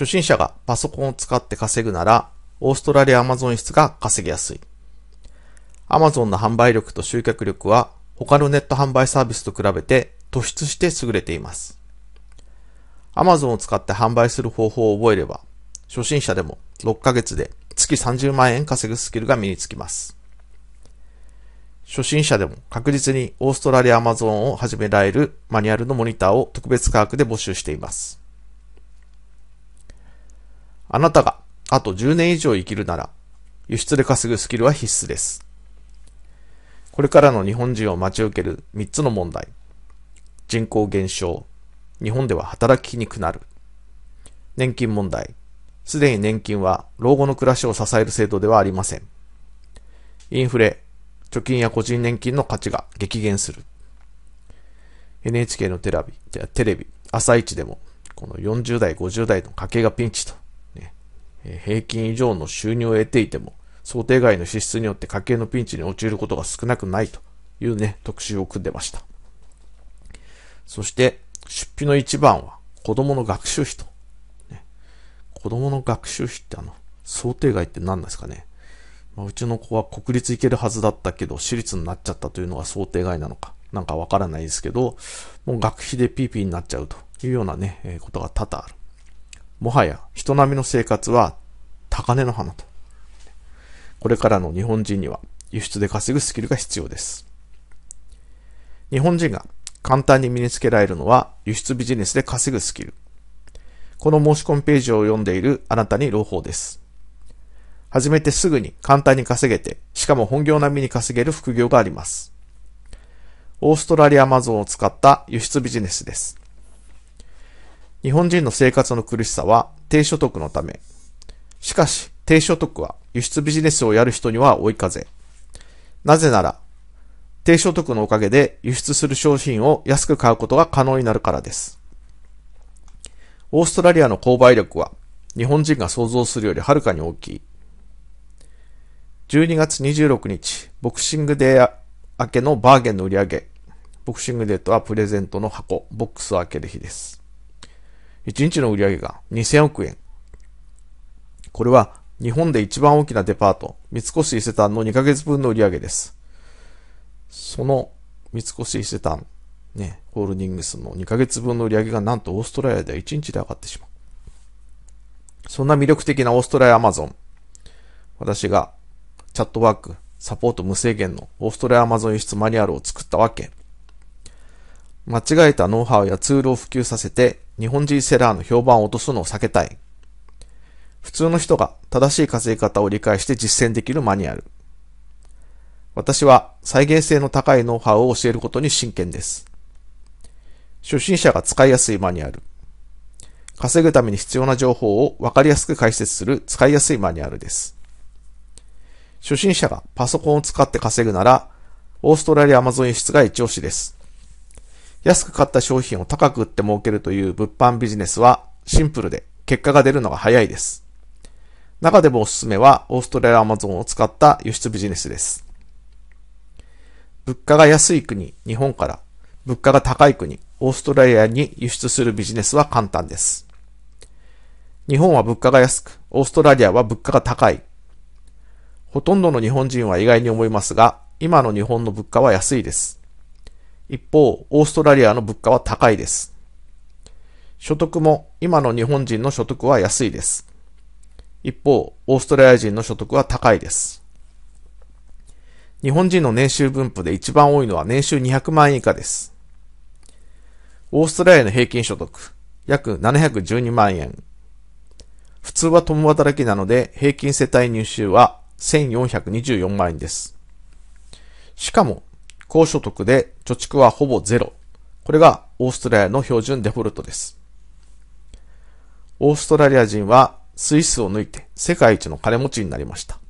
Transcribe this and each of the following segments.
初心者がパソコンを使って稼ぐなら、オーストラリアアマゾン室が稼ぎやすい。アマゾンの販売力と集客力は他のネット販売サービスと比べて突出して優れています。アマゾンを使って販売する方法を覚えれば、初心者でも6ヶ月で月30万円稼ぐスキルが身につきます。初心者でも確実にオーストラリアアマゾンを始められるマニュアルのモニターを特別価格で募集しています。あなたがあと10年以上生きるなら、輸出で稼ぐスキルは必須です。これからの日本人を待ち受ける3つの問題。人口減少。日本では働きにくなる。年金問題。すでに年金は老後の暮らしを支える制度ではありません。インフレ。貯金や個人年金の価値が激減する。NHK のテレビ、テレビ朝一でも、この40代、50代の家計がピンチと平均以上の収入を得ていても、想定外の支出によって家計のピンチに陥ることが少なくないというね、特集を組んでました。そして、出費の一番は、子供の学習費と。ね、子供の学習費ってあの、想定外って何ですかね。まあ、うちの子は国立行けるはずだったけど、私立になっちゃったというのが想定外なのか、なんかわからないですけど、もう学費でピーピーになっちゃうというようなね、えー、ことが多々ある。もはや人並みの生活は高嶺の花と。これからの日本人には輸出で稼ぐスキルが必要です。日本人が簡単に身につけられるのは輸出ビジネスで稼ぐスキル。この申し込みページを読んでいるあなたに朗報です。始めてすぐに簡単に稼げて、しかも本業並みに稼げる副業があります。オーストラリアマゾンを使った輸出ビジネスです。日本人の生活の苦しさは低所得のため。しかし、低所得は輸出ビジネスをやる人には追い風。なぜなら、低所得のおかげで輸出する商品を安く買うことが可能になるからです。オーストラリアの購買力は日本人が想像するよりはるかに大きい。12月26日、ボクシングデー明けのバーゲンの売り上げ。ボクシングデーとはプレゼントの箱、ボックスを開ける日です。1日の売り上げが2000億円。これは日本で一番大きなデパート、三越伊勢丹の2ヶ月分の売り上げです。その三越伊勢丹、ね、ホールディングスの2ヶ月分の売り上げがなんとオーストラリアでは1日で上がってしまう。そんな魅力的なオーストラリアアマゾン。私がチャットワーク、サポート無制限のオーストラリアアマゾン輸出マニュアルを作ったわけ。間違えたノウハウやツールを普及させて日本人セラーの評判を落とすのを避けたい。普通の人が正しい稼ぎ方を理解して実践できるマニュアル。私は再現性の高いノウハウを教えることに真剣です。初心者が使いやすいマニュアル。稼ぐために必要な情報をわかりやすく解説する使いやすいマニュアルです。初心者がパソコンを使って稼ぐなら、オーストラリアアマゾン輸出が一押しです。安く買った商品を高く売って儲けるという物販ビジネスはシンプルで結果が出るのが早いです。中でもおすすめはオーストラリアアマゾンを使った輸出ビジネスです。物価が安い国、日本から物価が高い国、オーストラリアに輸出するビジネスは簡単です。日本は物価が安く、オーストラリアは物価が高い。ほとんどの日本人は意外に思いますが、今の日本の物価は安いです。一方、オーストラリアの物価は高いです。所得も今の日本人の所得は安いです。一方、オーストラリア人の所得は高いです。日本人の年収分布で一番多いのは年収200万円以下です。オーストラリアの平均所得、約712万円。普通は共働きなので、平均世帯入収は1424万円です。しかも、高所得で貯蓄はほぼゼロ。これがオーストラリアの標準デフォルトです。オーストラリア人はスイスを抜いて世界一の金持ちになりました。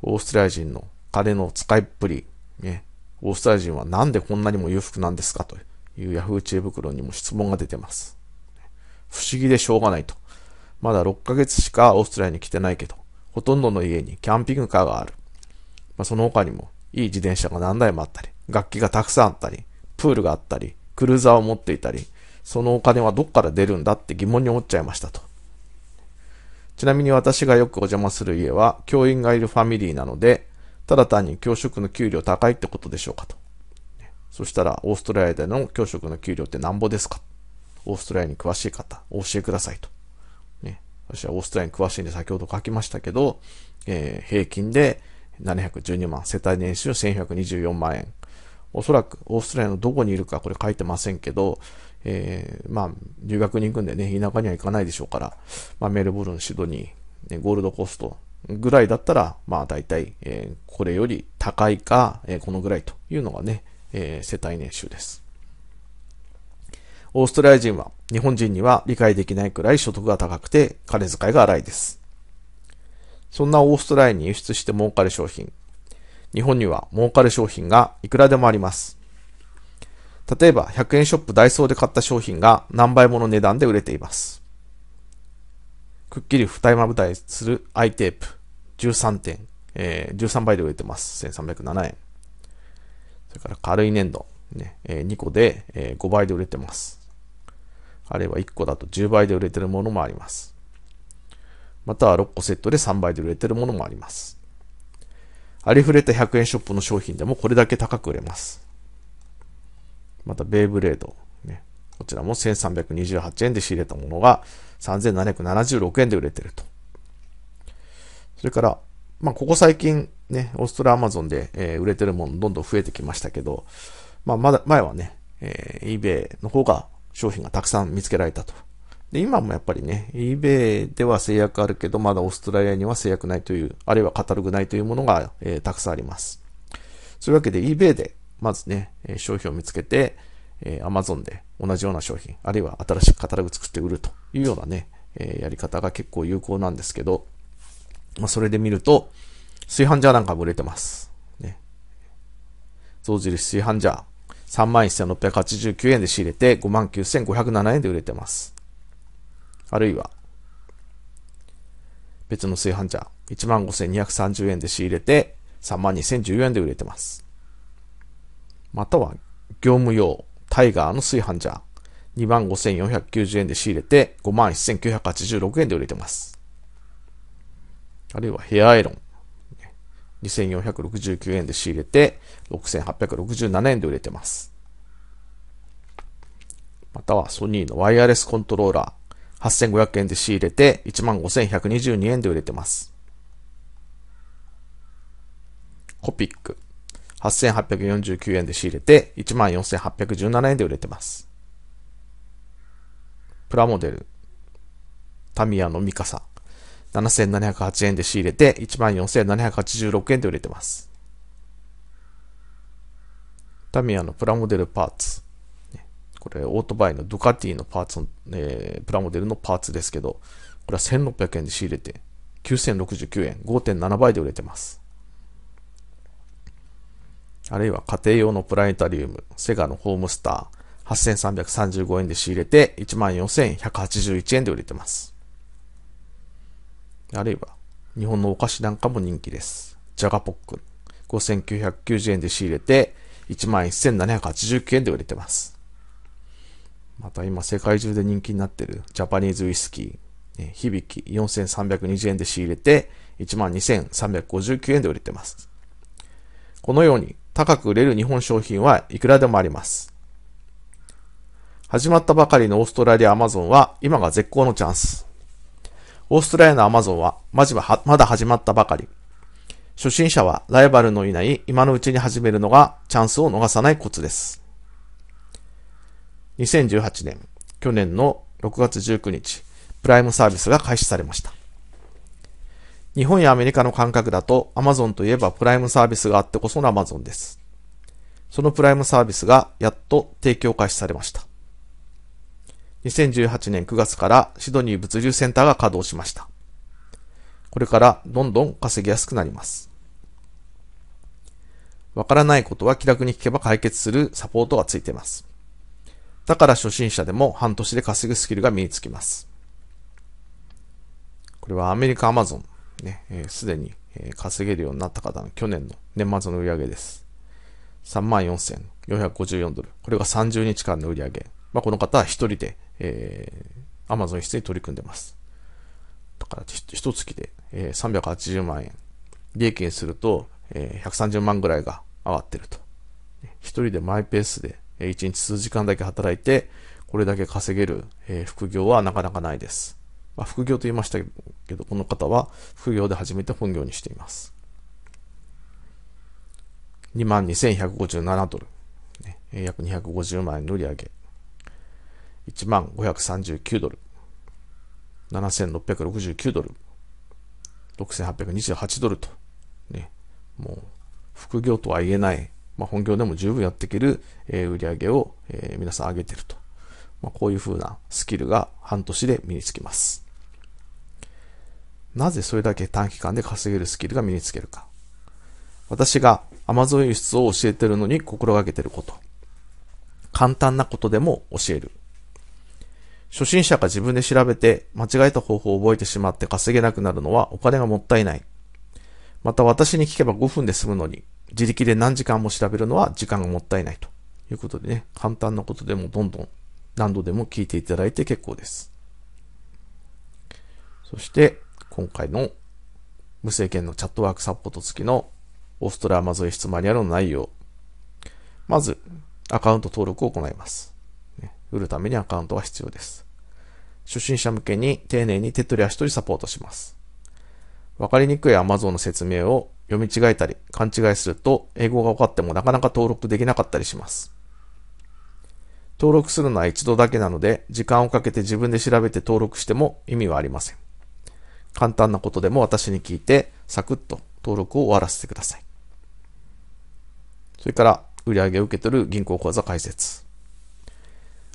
オーストラリア人の金の使いっぷり、ね、オーストラリア人はなんでこんなにも裕福なんですかというヤフー知恵袋にも質問が出てます。不思議でしょうがないと。まだ6ヶ月しかオーストラリアに来てないけど、ほとんどの家にキャンピングカーがある。まあ、その他にもいい自転車が何台もあったり、楽器がたくさんあったり、プールがあったり、クルーザーを持っていたり、そのお金はどっから出るんだって疑問に思っちゃいましたと。ちなみに私がよくお邪魔する家は教員がいるファミリーなので、ただ単に教職の給料高いってことでしょうかと。そしたら、オーストラリアでの教職の給料ってなんぼですかオーストラリアに詳しい方、お教えくださいと。ね、私はオーストラリアに詳しいんで先ほど書きましたけど、えー、平均で712万、世帯年収1124万円。おそらくオーストラリアのどこにいるかこれ書いてませんけど、えー、まあ、留学に行くんでね、田舎には行かないでしょうから、まあ、メルボルン、シドニー、ね、ゴールドコーストぐらいだったら、まあ、大体、えー、これより高いか、えー、このぐらいというのがね、えー、世帯年収です。オーストラリア人は日本人には理解できないくらい所得が高くて金遣いが荒いです。そんなオーストラリアに輸出して儲かる商品。日本には儲かる商品がいくらでもあります。例えば100円ショップダイソーで買った商品が何倍もの値段で売れています。くっきり二重まぶたにするアイテープ13点、えー、13倍で売れてます。1307円。それから軽い粘土、ねえー、2個で、えー、5倍で売れてます。あるいは1個だと10倍で売れてるものもあります。または6個セットで3倍で売れてるものもあります。ありふれた100円ショップの商品でもこれだけ高く売れます。また、ベイブレード。ね、こちらも1328円で仕入れたものが3776円で売れてると。それから、まあ、ここ最近、ね、オーストラアマゾンで、えー、売れてるものどんどん増えてきましたけど、まあ、まだ、前はね、えー、eBay の方が商品がたくさん見つけられたとで、今もやっぱりね、eBay では制約あるけど、まだオーストラリアには制約ないという、あるいはカタログないというものが、えー、たくさんあります。そういうわけで eBay で、まずね、商品を見つけて、えー、Amazon で同じような商品、あるいは新しくカタログ作って売るというようなね、えー、やり方が結構有効なんですけど、まあ、それで見ると、炊飯ジャーなんかも売れてます。ね。象印炊飯ジャー。31,689円で仕入れて、59,507円で売れてます。あるいは、別の炊飯ジャー、15,230円で仕入れて、32,014円で売れてます。または、業務用、タイガーの炊飯ジャー、25,490円で仕入れて、51,986円で売れてます。あるいはヘアアイロン、2469円で仕入れて、6867円で売れてます。またはソニーのワイヤレスコントローラー、8500円で仕入れて、15,122円で売れてます。コピック。8849円で仕入れて、14,817円で売れてます。プラモデル。タミヤのミカサ。7708円で仕入れて、14,786円で売れてます。タミヤのプラモデルパーツ。これ、オートバイのドゥカティのパーツの、えー、プラモデルのパーツですけど、これは1600円で仕入れて、9069円、5.7倍で売れてます。あるいは家庭用のプラネタリウム、セガのホームスター、8335円で仕入れて、14181円で売れてます。あるいは、日本のお菓子なんかも人気です。ジャガポックン、5990円で仕入れて、11789円で売れてます。また今世界中で人気になってるジャパニーズウイスキー、えー、響き4320円で仕入れて、12,359円で売れてます。このように高く売れる日本商品はいくらでもあります。始まったばかりのオーストラリアアマゾンは今が絶好のチャンス。オーストラリアのアマゾンはまじはまだ始まったばかり。初心者はライバルのいない今のうちに始めるのがチャンスを逃さないコツです。2018年、去年の6月19日、プライムサービスが開始されました。日本やアメリカの感覚だとアマゾンといえばプライムサービスがあってこそのアマゾンです。そのプライムサービスがやっと提供開始されました。2018年9月からシドニー物流センターが稼働しました。これからどんどん稼ぎやすくなります。わからないことは気楽に聞けば解決するサポートがついています。だから初心者でも半年で稼ぐスキルが身につきます。これはアメリカアマゾン、ね、す、えー、で、に、え稼げるようになった方の去年の年末の売り上げです。34,454ドル。これが30日間の売り上げ。まあ、この方は一人で、えー、Amazon 室に取り組んでます。だから、一月で、えー、380万円。利益にすると、えー、130万ぐらいが上がってると。一人でマイペースで、え1日数時間だけ働いて、これだけ稼げる、え副業はなかなかないです。まあ、副業と言いましたけど、この方は副業で初めて本業にしています。22,157ドル。約250万円の売り上げ。1 5 3 9ドル。7,669ドル。6,828ドルと。ね。もう、副業とは言えないまあ、本業でも十分やっていける、えー、売り上げを、えー、皆さん上げてると。まあ、こういう風なスキルが半年で身につきます。なぜそれだけ短期間で稼げるスキルが身につけるか。私が Amazon 輸出を教えてるのに心がけてること。簡単なことでも教える。初心者が自分で調べて間違えた方法を覚えてしまって稼げなくなるのはお金がもったいない。また私に聞けば5分で済むのに自力で何時間も調べるのは時間がもったいないということでね、簡単なことでもどんどん何度でも聞いていただいて結構です。そして、今回の無制限のチャットワークサポート付きのオーストラアマゾイ質マニュアルの内容。まず、アカウント登録を行います。売るためにアカウントは必要です。初心者向けに丁寧に手っ取り足取りサポートします。わかりにくい Amazon の説明を読み違えたり勘違いすると英語が分かってもなかなか登録できなかったりします。登録するのは一度だけなので、時間をかけて自分で調べて登録しても意味はありません。簡単なことでも私に聞いて、サクッと登録を終わらせてください。それから、売上を受け取る銀行口座開設。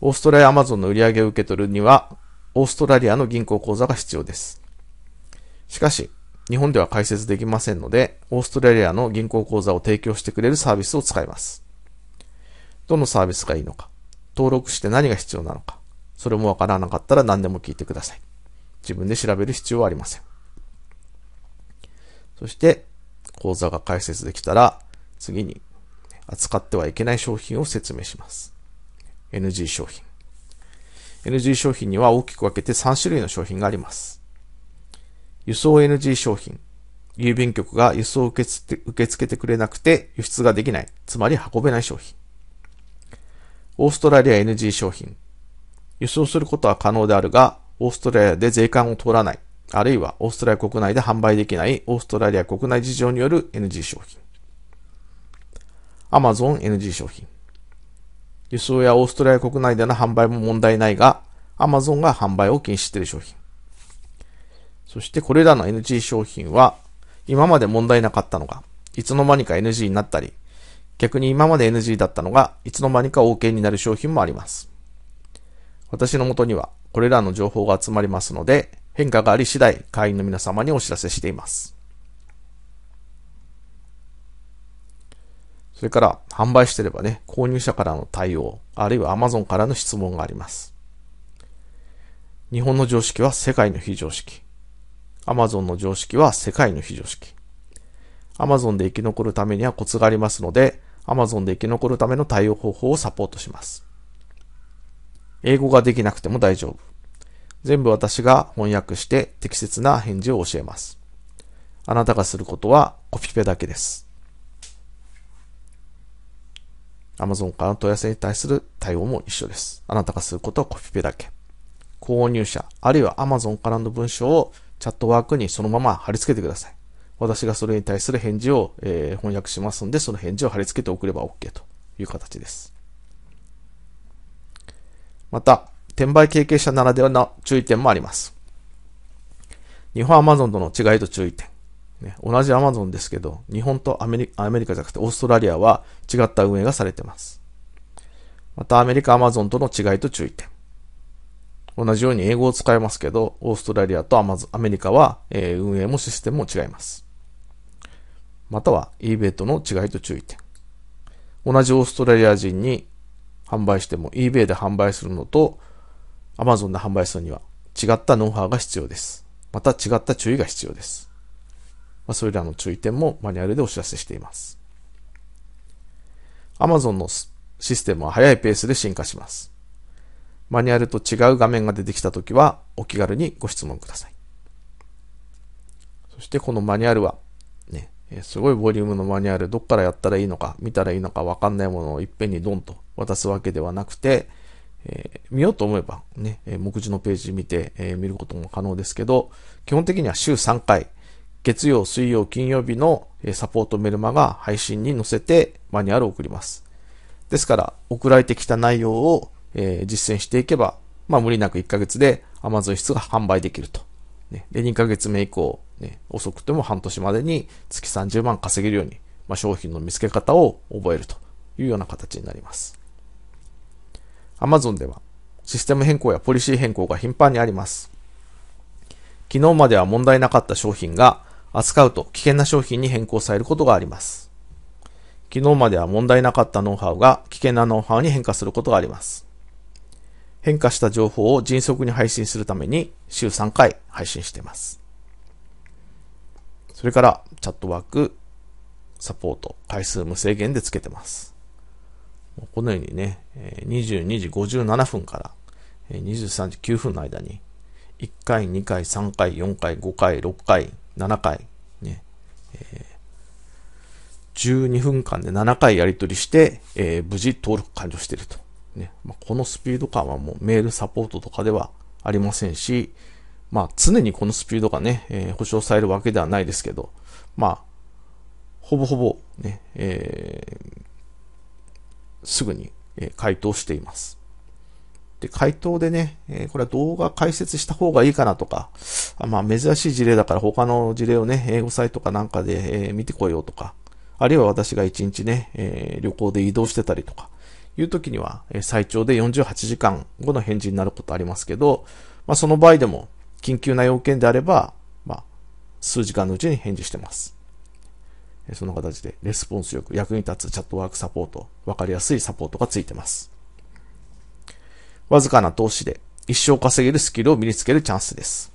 オーストラリアアマゾンの売上を受け取るには、オーストラリアの銀行口座が必要です。しかし、日本では解説できませんので、オーストラリアの銀行口座を提供してくれるサービスを使います。どのサービスがいいのか、登録して何が必要なのか、それもわからなかったら何でも聞いてください。自分で調べる必要はありません。そして、口座が開設できたら、次に扱ってはいけない商品を説明します。NG 商品。NG 商品には大きく分けて3種類の商品があります。輸送 NG 商品。郵便局が輸送を受け付けてくれなくて輸出ができない。つまり運べない商品。オーストラリア NG 商品。輸送することは可能であるが、オーストラリアで税関を通らない。あるいはオーストラリア国内で販売できないオーストラリア国内事情による NG 商品。アマゾン n g 商品。輸送やオーストラリア国内での販売も問題ないが、アマゾンが販売を禁止している商品。そしてこれらの NG 商品は、今まで問題なかったのが、いつの間にか NG になったり、逆に今まで NG だったのが、いつの間にか OK になる商品もあります。私のもとには、これらの情報が集まりますので、変化があり次第、会員の皆様にお知らせしています。それから、販売してればね、購入者からの対応、あるいは Amazon からの質問があります。日本の常識は世界の非常識。アマゾンの常識は世界の非常識。アマゾンで生き残るためにはコツがありますので、Amazon で生き残るための対応方法をサポートします。英語ができなくても大丈夫。全部私が翻訳して適切な返事を教えます。あなたがすることはコピペだけです。Amazon からの問い合わせに対する対応も一緒です。あなたがすることはコピペだけ。購入者、あるいは Amazon からの文章をチャットワークにそのまま貼り付けてください。私がそれに対する返事を、えー、翻訳しますんで、その返事を貼り付けて送れば OK という形です。また、転売経験者ならではの注意点もあります。日本アマゾンとの違いと注意点。ね、同じアマゾンですけど、日本とアメリカじゃなくてオーストラリアは違った運営がされています。またアメリカ Amazon との違いと注意点。同じように英語を使いますけど、オーストラリアとアマアメリカは、えー、運営もシステムも違います。または eBay との違いと注意点。同じオーストラリア人に販売しても eBay で販売するのと Amazon で販売するには違ったノウハウが必要です。また違った注意が必要です。まあ、それらの注意点もマニュアルでお知らせしています。Amazon のシステムは速いペースで進化します。マニュアルと違う画面が出てきたときは、お気軽にご質問ください。そしてこのマニュアルは、ね、すごいボリュームのマニュアル、どっからやったらいいのか、見たらいいのかわかんないものをいっぺんにドンと渡すわけではなくて、えー、見ようと思えばね、目次のページ見て、えー、見ることも可能ですけど、基本的には週3回、月曜、水曜、金曜日のサポートメルマが配信に載せてマニュアルを送ります。ですから、送られてきた内容をえー、実践していけば、まあ無理なく1ヶ月で Amazon 室が販売できると。ね、で、2ヶ月目以降、ね、遅くても半年までに月30万稼げるように、まあ、商品の見つけ方を覚えるというような形になります。Amazon ではシステム変更やポリシー変更が頻繁にあります。昨日までは問題なかった商品が扱うと危険な商品に変更されることがあります。昨日までは問題なかったノウハウが危険なノウハウに変化することがあります。変化した情報を迅速に配信するために週3回配信しています。それからチャットワーク、サポート、回数無制限でつけてます。このようにね、22時57分から23時9分の間に、1回、2回、3回、4回、5回、6回、7回、ね、12分間で7回やり取りして、えー、無事登録完了していると。ね、まあ、このスピード感はもうメールサポートとかではありませんし、まあ常にこのスピードがね、えー、保証されるわけではないですけど、まあ、ほぼほぼね、えー、すぐに、え回答しています。で、回答でね、えこれは動画解説した方がいいかなとか、あまあ珍しい事例だから他の事例をね、英語サイトかなんかで、え見てこようとか、あるいは私が一日ね、え旅行で移動してたりとか、いう時には、最長で48時間後の返事になることありますけど、まあ、その場合でも、緊急な要件であれば、まあ、数時間のうちに返事してます。その形で、レスポンスよく役に立つチャットワークサポート、わかりやすいサポートがついてます。わずかな投資で、一生稼げるスキルを身につけるチャンスです。